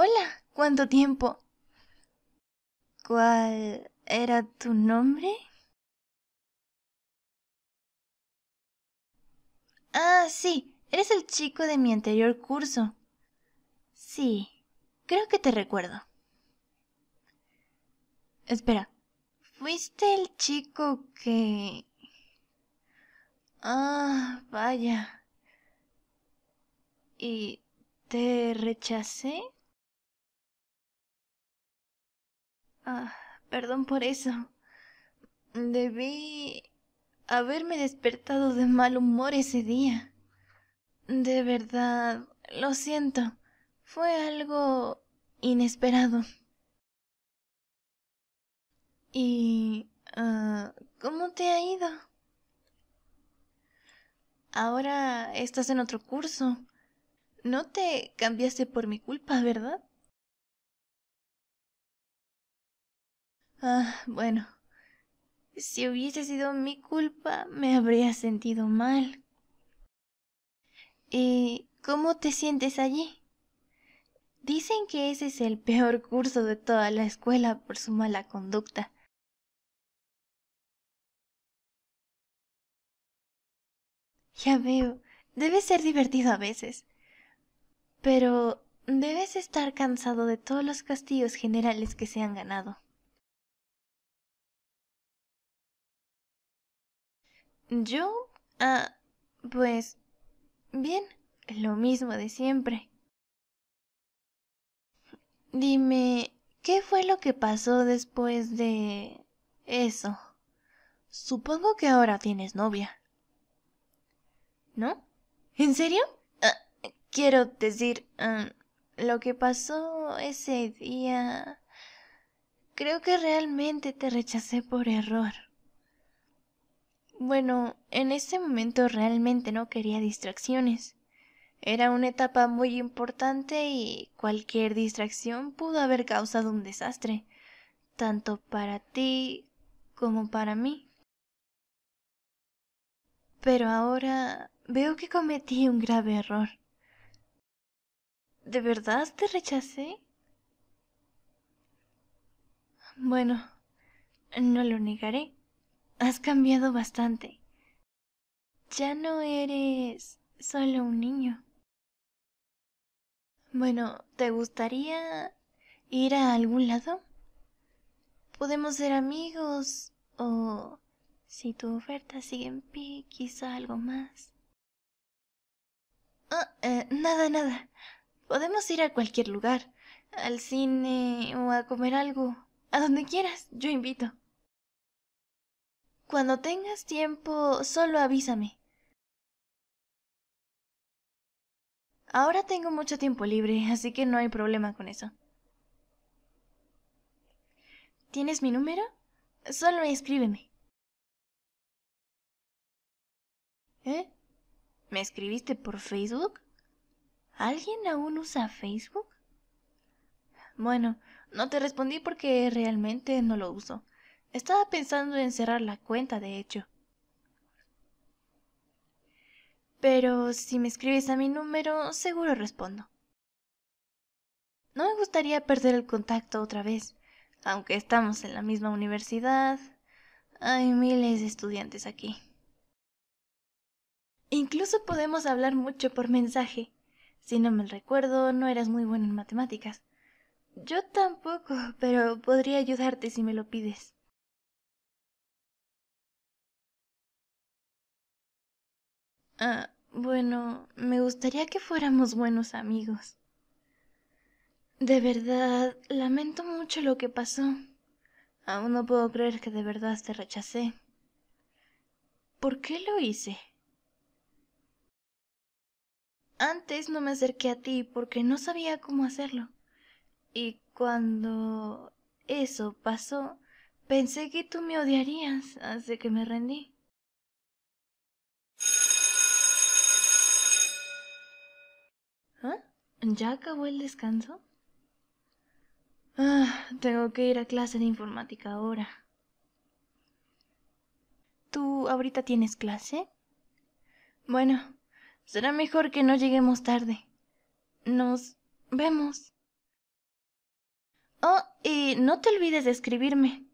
Hola, ¿cuánto tiempo? ¿Cuál era tu nombre? Ah, sí, eres el chico de mi anterior curso. Sí, creo que te recuerdo. Espera, ¿fuiste el chico que... Ah, vaya. ¿Y te rechacé? Ah, perdón por eso. Debí haberme despertado de mal humor ese día. De verdad, lo siento. Fue algo inesperado. ¿Y ah, cómo te ha ido? Ahora estás en otro curso. No te cambiaste por mi culpa, ¿verdad? Ah, bueno. Si hubiese sido mi culpa, me habría sentido mal. ¿Y cómo te sientes allí? Dicen que ese es el peor curso de toda la escuela por su mala conducta. Ya veo, debe ser divertido a veces. Pero debes estar cansado de todos los castillos generales que se han ganado. Yo... Ah, pues... Bien, lo mismo de siempre. Dime, ¿qué fue lo que pasó después de... eso? Supongo que ahora tienes novia. ¿No? ¿En serio? Ah, quiero decir, ah, lo que pasó ese día... Creo que realmente te rechacé por error. Bueno, en ese momento realmente no quería distracciones. Era una etapa muy importante y cualquier distracción pudo haber causado un desastre, tanto para ti como para mí. Pero ahora veo que cometí un grave error. ¿De verdad te rechacé? Bueno, no lo negaré. Has cambiado bastante. Ya no eres solo un niño. Bueno, ¿te gustaría ir a algún lado? Podemos ser amigos o, si tu oferta sigue en pie, quizá algo más. Ah, eh, nada, nada. Podemos ir a cualquier lugar, al cine o a comer algo, a donde quieras, yo invito. Cuando tengas tiempo, solo avísame. Ahora tengo mucho tiempo libre, así que no hay problema con eso. ¿Tienes mi número? Solo escríbeme. ¿Eh? ¿Me escribiste por Facebook? ¿Alguien aún usa Facebook? Bueno, no te respondí porque realmente no lo uso. Estaba pensando en cerrar la cuenta, de hecho. Pero si me escribes a mi número, seguro respondo. No me gustaría perder el contacto otra vez, aunque estamos en la misma universidad. Hay miles de estudiantes aquí. Incluso podemos hablar mucho por mensaje. Si no me recuerdo, no eras muy bueno en matemáticas. Yo tampoco, pero podría ayudarte si me lo pides. Ah, bueno, me gustaría que fuéramos buenos amigos. De verdad, lamento mucho lo que pasó. Aún no puedo creer que de verdad te rechacé. ¿Por qué lo hice? Antes no me acerqué a ti porque no sabía cómo hacerlo. Y cuando eso pasó, pensé que tú me odiarías, así que me rendí. ¿Ya acabó el descanso? Ah, tengo que ir a clase de informática ahora. ¿Tú ahorita tienes clase? Bueno, será mejor que no lleguemos tarde. Nos vemos. Oh, y no te olvides de escribirme.